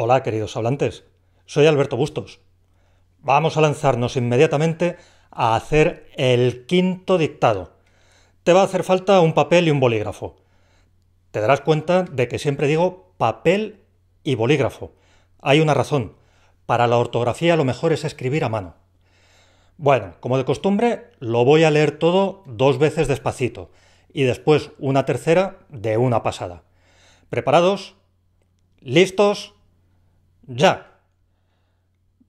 Hola, queridos hablantes. Soy Alberto Bustos. Vamos a lanzarnos inmediatamente a hacer el quinto dictado. Te va a hacer falta un papel y un bolígrafo. Te darás cuenta de que siempre digo papel y bolígrafo. Hay una razón. Para la ortografía lo mejor es escribir a mano. Bueno, como de costumbre, lo voy a leer todo dos veces despacito y después una tercera de una pasada. ¿Preparados? ¿Listos? ya.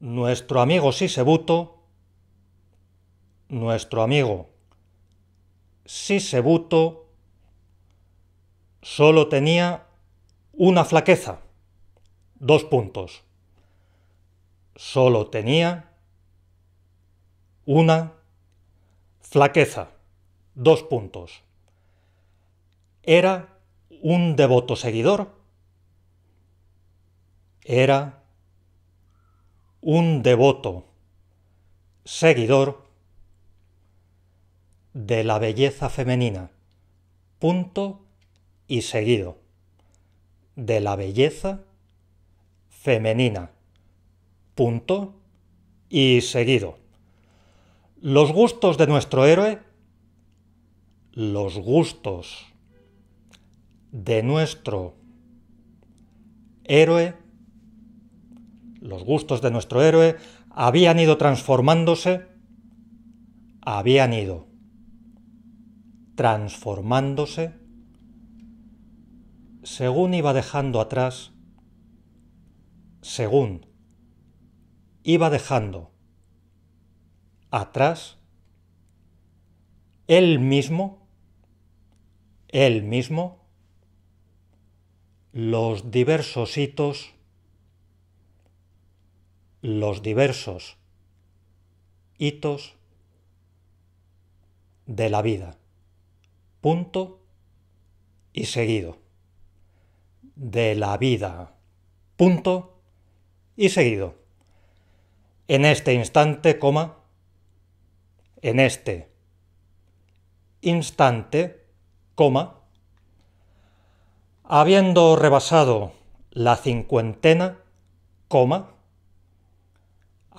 Nuestro amigo Sisebuto, nuestro amigo Sisebuto solo tenía una flaqueza. Dos puntos. Solo tenía una flaqueza. Dos puntos. Era un devoto seguidor era un devoto, seguidor de la belleza femenina. Punto y seguido. De la belleza femenina. Punto y seguido. Los gustos de nuestro héroe. Los gustos de nuestro héroe los gustos de nuestro héroe habían ido transformándose, habían ido transformándose según iba dejando atrás, según iba dejando atrás él mismo, él mismo, los diversos hitos los diversos hitos de la vida. Punto y seguido. De la vida. Punto y seguido. En este instante, coma. En este instante, coma. Habiendo rebasado la cincuentena, coma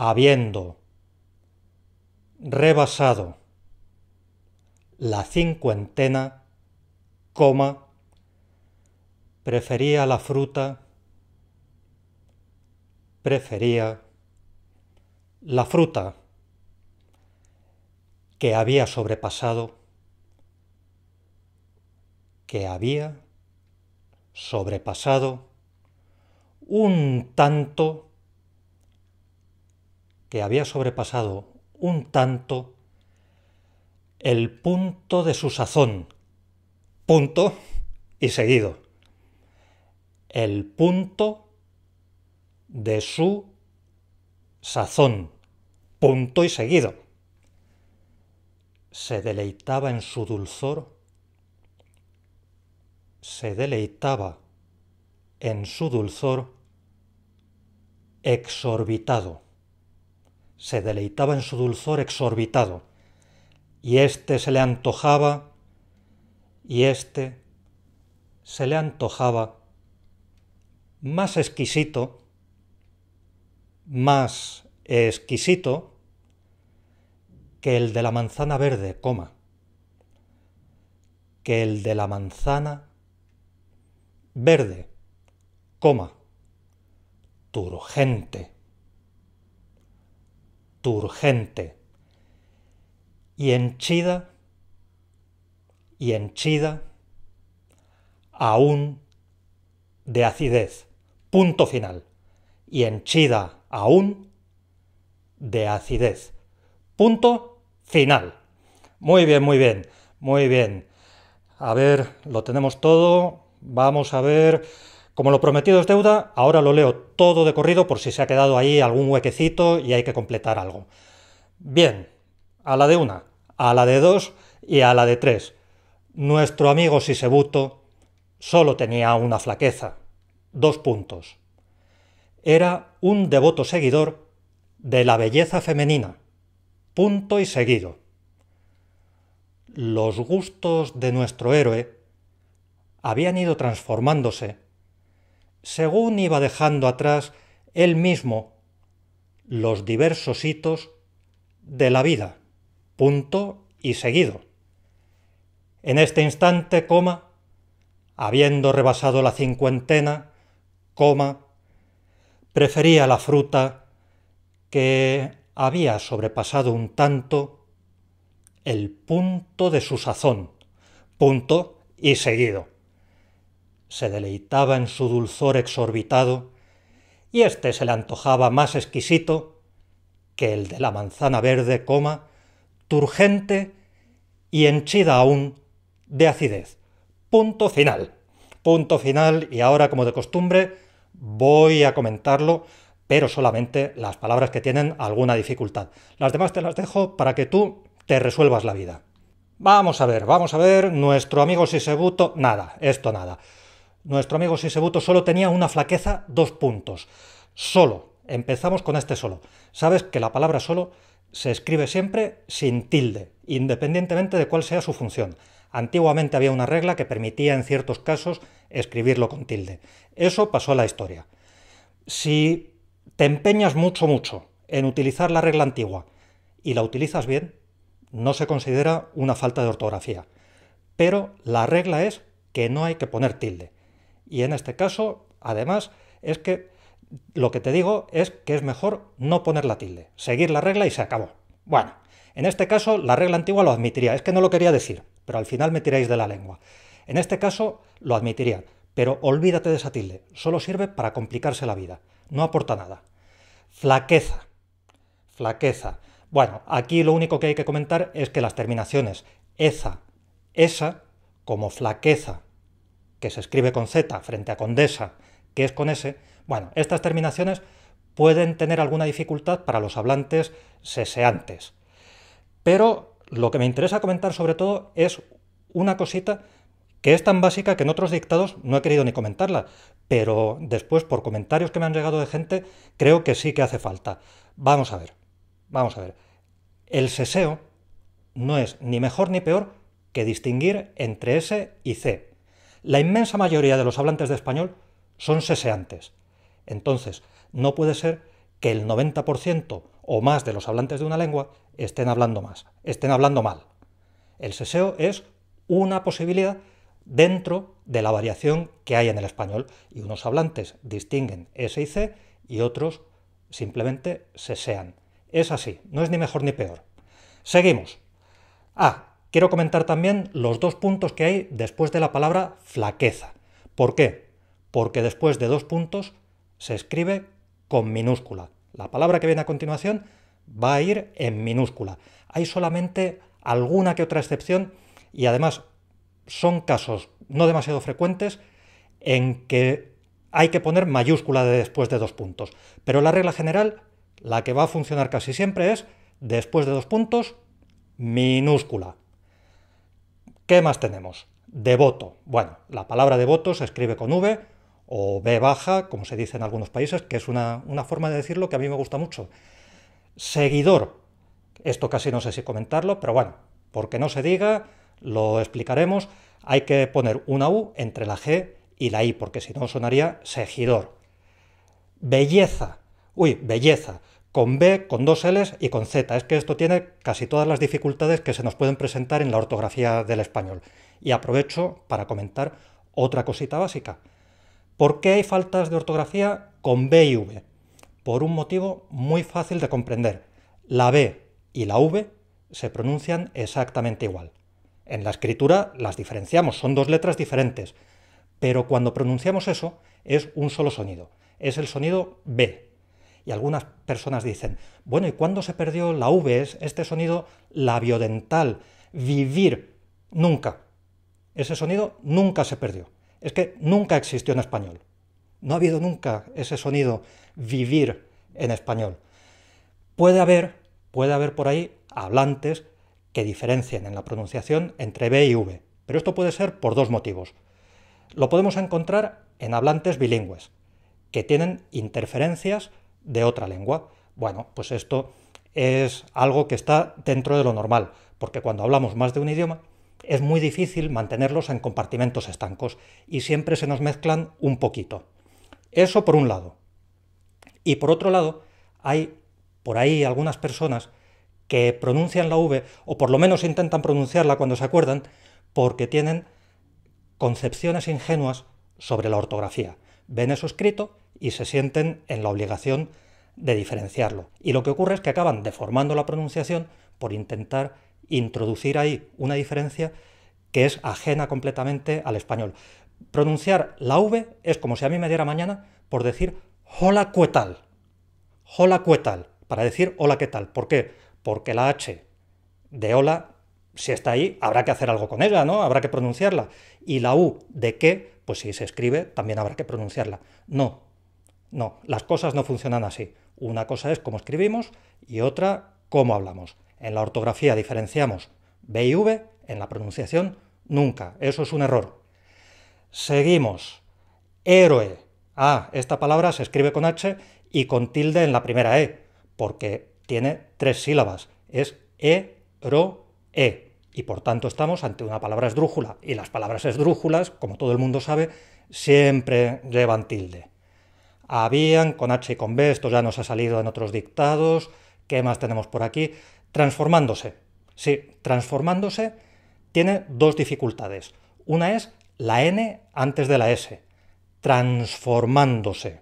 habiendo rebasado la cincuentena, coma, prefería la fruta, prefería la fruta que había sobrepasado, que había sobrepasado un tanto que había sobrepasado un tanto el punto de su sazón. Punto y seguido. El punto de su sazón. Punto y seguido. Se deleitaba en su dulzor. Se deleitaba en su dulzor exorbitado se deleitaba en su dulzor exorbitado, y este se le antojaba, y este se le antojaba más exquisito, más exquisito que el de la manzana verde, coma, que el de la manzana verde, coma, turgente turgente. Y henchida, y henchida, aún de acidez. Punto final. Y henchida aún de acidez. Punto final. Muy bien, muy bien, muy bien. A ver, lo tenemos todo. Vamos a ver. Como lo prometido es deuda, ahora lo leo todo de corrido por si se ha quedado ahí algún huequecito y hay que completar algo. Bien, a la de una, a la de dos y a la de tres. Nuestro amigo Sisebuto solo tenía una flaqueza. Dos puntos. Era un devoto seguidor de la belleza femenina. Punto y seguido. Los gustos de nuestro héroe habían ido transformándose según iba dejando atrás él mismo los diversos hitos de la vida, punto y seguido. En este instante, coma, habiendo rebasado la cincuentena, coma, prefería la fruta que había sobrepasado un tanto el punto de su sazón, punto y seguido se deleitaba en su dulzor exorbitado, y éste se le antojaba más exquisito que el de la manzana verde coma, turgente y henchida aún de acidez. Punto final. Punto final, y ahora, como de costumbre, voy a comentarlo, pero solamente las palabras que tienen alguna dificultad. Las demás te las dejo para que tú te resuelvas la vida. Vamos a ver, vamos a ver, nuestro amigo Sisebuto, nada, esto nada. Nuestro amigo Sisebuto solo tenía una flaqueza, dos puntos. Solo. Empezamos con este solo. Sabes que la palabra solo se escribe siempre sin tilde, independientemente de cuál sea su función. Antiguamente había una regla que permitía en ciertos casos escribirlo con tilde. Eso pasó a la historia. Si te empeñas mucho, mucho en utilizar la regla antigua y la utilizas bien, no se considera una falta de ortografía. Pero la regla es que no hay que poner tilde. Y en este caso, además, es que lo que te digo es que es mejor no poner la tilde, seguir la regla y se acabó. Bueno, en este caso la regla antigua lo admitiría, es que no lo quería decir, pero al final me tiráis de la lengua. En este caso lo admitiría, pero olvídate de esa tilde, solo sirve para complicarse la vida, no aporta nada. Flaqueza, flaqueza. Bueno, aquí lo único que hay que comentar es que las terminaciones esa esa, como flaqueza que se escribe con Z frente a condesa, que es con S, bueno, estas terminaciones pueden tener alguna dificultad para los hablantes seseantes. Pero lo que me interesa comentar sobre todo es una cosita que es tan básica que en otros dictados no he querido ni comentarla, pero después por comentarios que me han llegado de gente creo que sí que hace falta. Vamos a ver, vamos a ver. El seseo no es ni mejor ni peor que distinguir entre S y C. La inmensa mayoría de los hablantes de español son seseantes. Entonces, no puede ser que el 90% o más de los hablantes de una lengua estén hablando más, estén hablando mal. El seseo es una posibilidad dentro de la variación que hay en el español y unos hablantes distinguen S y C y otros simplemente sesean. Es así, no es ni mejor ni peor. Seguimos. Ah, Quiero comentar también los dos puntos que hay después de la palabra flaqueza. ¿Por qué? Porque después de dos puntos se escribe con minúscula. La palabra que viene a continuación va a ir en minúscula. Hay solamente alguna que otra excepción y además son casos no demasiado frecuentes en que hay que poner mayúscula de después de dos puntos. Pero la regla general, la que va a funcionar casi siempre es después de dos puntos, minúscula. ¿Qué más tenemos? Devoto. Bueno, la palabra devoto se escribe con V o B baja, como se dice en algunos países, que es una, una forma de decirlo que a mí me gusta mucho. Seguidor. Esto casi no sé si comentarlo, pero bueno, porque no se diga, lo explicaremos. Hay que poner una U entre la G y la I, porque si no sonaría seguidor. Belleza. Uy, belleza con B, con dos Ls y con Z. Es que esto tiene casi todas las dificultades que se nos pueden presentar en la ortografía del español. Y aprovecho para comentar otra cosita básica. ¿Por qué hay faltas de ortografía con B y V? Por un motivo muy fácil de comprender. La B y la V se pronuncian exactamente igual. En la escritura las diferenciamos, son dos letras diferentes, pero cuando pronunciamos eso es un solo sonido, es el sonido B, y algunas personas dicen, bueno, ¿y cuándo se perdió la V, Es este sonido labiodental? Vivir, nunca. Ese sonido nunca se perdió. Es que nunca existió en español. No ha habido nunca ese sonido vivir en español. Puede haber, puede haber por ahí hablantes que diferencien en la pronunciación entre B y V, pero esto puede ser por dos motivos. Lo podemos encontrar en hablantes bilingües, que tienen interferencias de otra lengua. Bueno, pues esto es algo que está dentro de lo normal, porque cuando hablamos más de un idioma es muy difícil mantenerlos en compartimentos estancos y siempre se nos mezclan un poquito. Eso por un lado. Y por otro lado, hay por ahí algunas personas que pronuncian la V, o por lo menos intentan pronunciarla cuando se acuerdan, porque tienen concepciones ingenuas sobre la ortografía. Ven eso escrito y se sienten en la obligación de diferenciarlo. Y lo que ocurre es que acaban deformando la pronunciación por intentar introducir ahí una diferencia que es ajena completamente al español. Pronunciar la V es como si a mí me diera mañana por decir hola cuetal. Hola cuetal. Para decir hola qué tal. ¿Por qué? Porque la H de hola, si está ahí, habrá que hacer algo con ella, ¿no? Habrá que pronunciarla. Y la U de qué, pues si se escribe, también habrá que pronunciarla. No, no, las cosas no funcionan así. Una cosa es cómo escribimos y otra cómo hablamos. En la ortografía diferenciamos B y V, en la pronunciación nunca. Eso es un error. Seguimos. Héroe. Ah, esta palabra se escribe con H y con tilde en la primera E, porque tiene tres sílabas. Es E, ro, E. Y por tanto estamos ante una palabra esdrújula. Y las palabras esdrújulas, como todo el mundo sabe, siempre llevan tilde habían, con H y con B, esto ya nos ha salido en otros dictados, ¿qué más tenemos por aquí? Transformándose. Sí, transformándose tiene dos dificultades. Una es la N antes de la S, transformándose.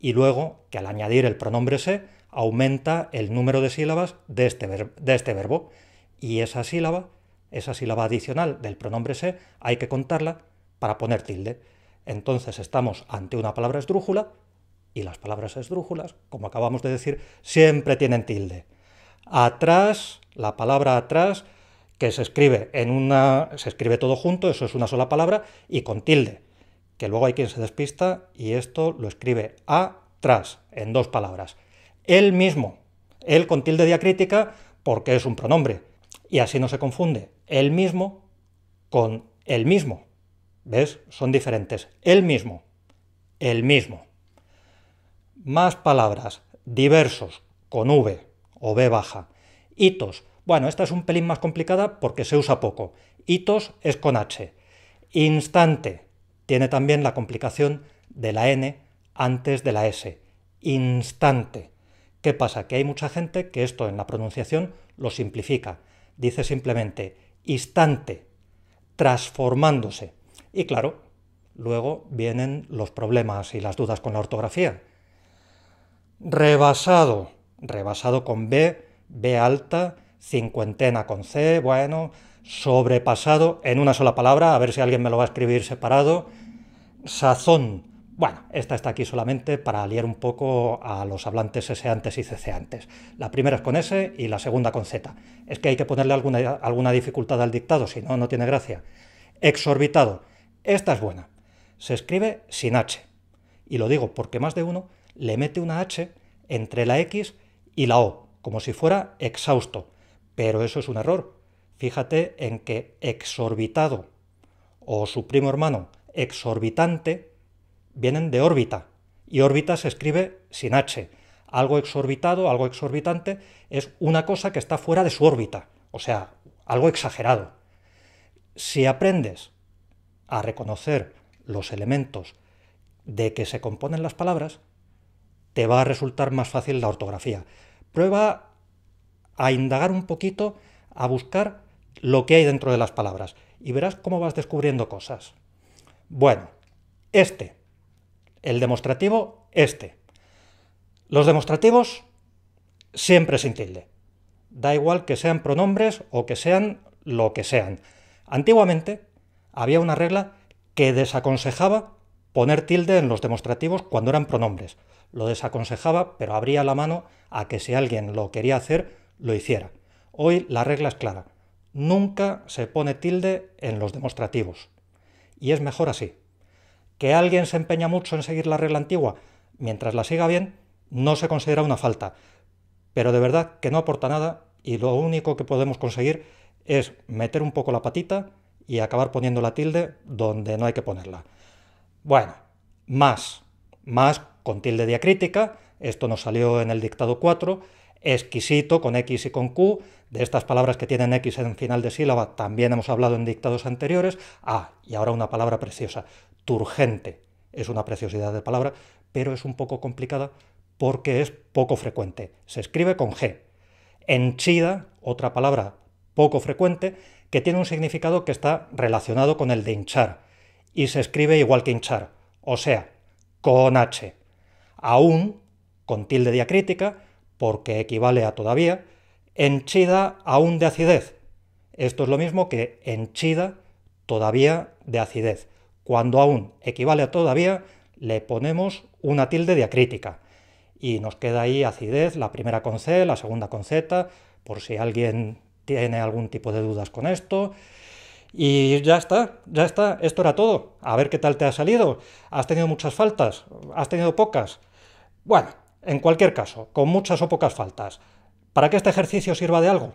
Y luego, que al añadir el pronombre se, aumenta el número de sílabas de este, verbo, de este verbo. Y esa sílaba, esa sílaba adicional del pronombre se, hay que contarla para poner tilde entonces estamos ante una palabra esdrújula y las palabras esdrújulas, como acabamos de decir, siempre tienen tilde. Atrás, la palabra atrás, que se escribe en una. se escribe todo junto, eso es una sola palabra, y con tilde. Que luego hay quien se despista y esto lo escribe atrás, en dos palabras. Él mismo, él con tilde diacrítica, porque es un pronombre. Y así no se confunde él mismo con el mismo. ¿Ves? Son diferentes. El mismo. El mismo. Más palabras. Diversos. Con V o B baja. Hitos. Bueno, esta es un pelín más complicada porque se usa poco. Hitos es con H. Instante. Tiene también la complicación de la N antes de la S. Instante. ¿Qué pasa? Que hay mucha gente que esto en la pronunciación lo simplifica. Dice simplemente instante, transformándose. Y claro, luego vienen los problemas y las dudas con la ortografía. Rebasado, rebasado con B, B alta, cincuentena con C, bueno, sobrepasado en una sola palabra, a ver si alguien me lo va a escribir separado. Sazón, bueno, esta está aquí solamente para aliar un poco a los hablantes seseantes y ceceantes. La primera es con S y la segunda con Z. Es que hay que ponerle alguna, alguna dificultad al dictado, si no, no tiene gracia. Exorbitado. Esta es buena. Se escribe sin H. Y lo digo porque más de uno le mete una H entre la X y la O, como si fuera exhausto. Pero eso es un error. Fíjate en que exorbitado o su primo hermano exorbitante vienen de órbita. Y órbita se escribe sin H. Algo exorbitado, algo exorbitante, es una cosa que está fuera de su órbita. O sea, algo exagerado. Si aprendes a reconocer los elementos de que se componen las palabras, te va a resultar más fácil la ortografía. Prueba a indagar un poquito, a buscar lo que hay dentro de las palabras y verás cómo vas descubriendo cosas. Bueno, este, el demostrativo, este. Los demostrativos siempre sin tilde. Da igual que sean pronombres o que sean lo que sean. Antiguamente había una regla que desaconsejaba poner tilde en los demostrativos cuando eran pronombres. Lo desaconsejaba, pero abría la mano a que si alguien lo quería hacer, lo hiciera. Hoy la regla es clara. Nunca se pone tilde en los demostrativos. Y es mejor así. Que alguien se empeña mucho en seguir la regla antigua, mientras la siga bien, no se considera una falta. Pero de verdad que no aporta nada y lo único que podemos conseguir es meter un poco la patita y acabar poniendo la tilde donde no hay que ponerla. Bueno, más, más con tilde diacrítica, esto nos salió en el dictado 4, exquisito con X y con Q, de estas palabras que tienen X en final de sílaba también hemos hablado en dictados anteriores, ah, y ahora una palabra preciosa, turgente, es una preciosidad de palabra, pero es un poco complicada porque es poco frecuente, se escribe con G. Enchida, otra palabra poco frecuente, que tiene un significado que está relacionado con el de hinchar, y se escribe igual que hinchar, o sea, con H. Aún, con tilde diacrítica, porque equivale a todavía, henchida aún de acidez. Esto es lo mismo que henchida todavía de acidez. Cuando aún equivale a todavía, le ponemos una tilde diacrítica. Y nos queda ahí acidez, la primera con C, la segunda con Z, por si alguien tiene algún tipo de dudas con esto. Y ya está, ya está, esto era todo. A ver qué tal te ha salido. ¿Has tenido muchas faltas? ¿Has tenido pocas? Bueno, en cualquier caso, con muchas o pocas faltas, para que este ejercicio sirva de algo,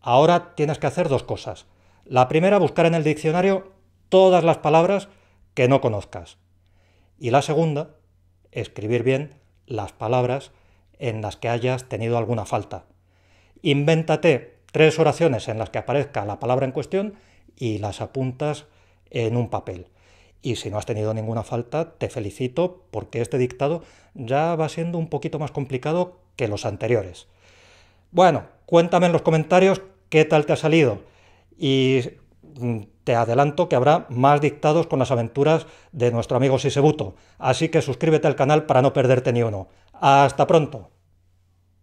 ahora tienes que hacer dos cosas. La primera, buscar en el diccionario todas las palabras que no conozcas. Y la segunda, escribir bien las palabras en las que hayas tenido alguna falta. Invéntate tres oraciones en las que aparezca la palabra en cuestión y las apuntas en un papel. Y si no has tenido ninguna falta, te felicito porque este dictado ya va siendo un poquito más complicado que los anteriores. Bueno, cuéntame en los comentarios qué tal te ha salido. Y mm, te adelanto que habrá más dictados con las aventuras de nuestro amigo Sisebuto. Así que suscríbete al canal para no perderte ni uno. Hasta pronto.